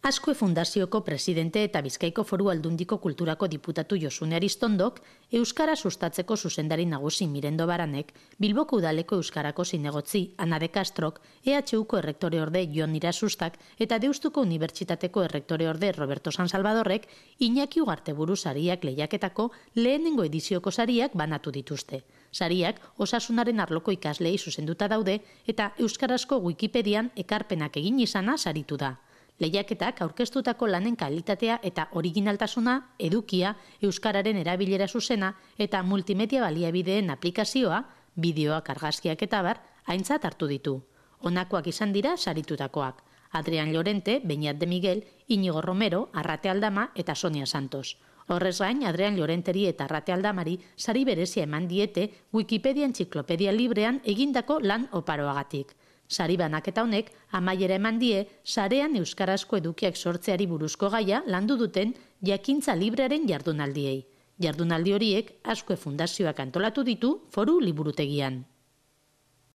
Askue Fundazioko presidente eta Bizkaiko Foru Aldundiko Kulturako diputatu Josune Aristondok, Euskara sustatzeko zuzendari nagusi Mirendo Baranek, Bilboko Udaleko Euskarako zinegotzi Ana Castrok, EHUko errektore orde Jon Ira Sustak eta Deustuko Unibertsitateko errektore orde Roberto San Salvadorrek, Iñaki Ugarte sariak lehiaketako lehenengo edizioko sariak banatu dituzte. Sariak osasunaren arloko ikaslei zuzenduta daude eta Euskarazko Wikipedian ekarpenak egin izana saritu da. Lehiaketak aurkeztutako lanen kalitatea eta originaltasuna, edukia, euskararen erabilera zuzena eta multimedia baliabideen aplikazioa, bideoak argazkiak eta bar, aintzat hartu ditu. Honakoak izan dira saritutakoak. Adrian Llorente, Beñat de Miguel, Inigo Romero, Arrate Aldama eta Sonia Santos. Horrez gain, Adrian Llorenteri eta Arrate Aldamari sari berezia eman diete Wikipedia Enciclopedia Librean egindako lan oparoagatik. Sari banaketa honek, amaiera eman die, sarean euskarazko edukiak sortzeari buruzko gaia landu duten jakintza libraren jardunaldiei. Jardunaldi horiek, asko fundazioak antolatu ditu foru liburutegian.